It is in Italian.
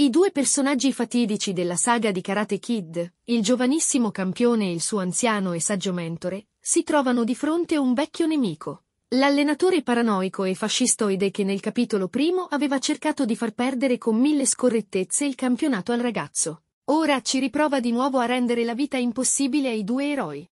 I due personaggi fatidici della saga di Karate Kid, il giovanissimo campione e il suo anziano e saggio mentore, si trovano di fronte a un vecchio nemico. L'allenatore paranoico e fascistoide che nel capitolo primo aveva cercato di far perdere con mille scorrettezze il campionato al ragazzo. Ora ci riprova di nuovo a rendere la vita impossibile ai due eroi.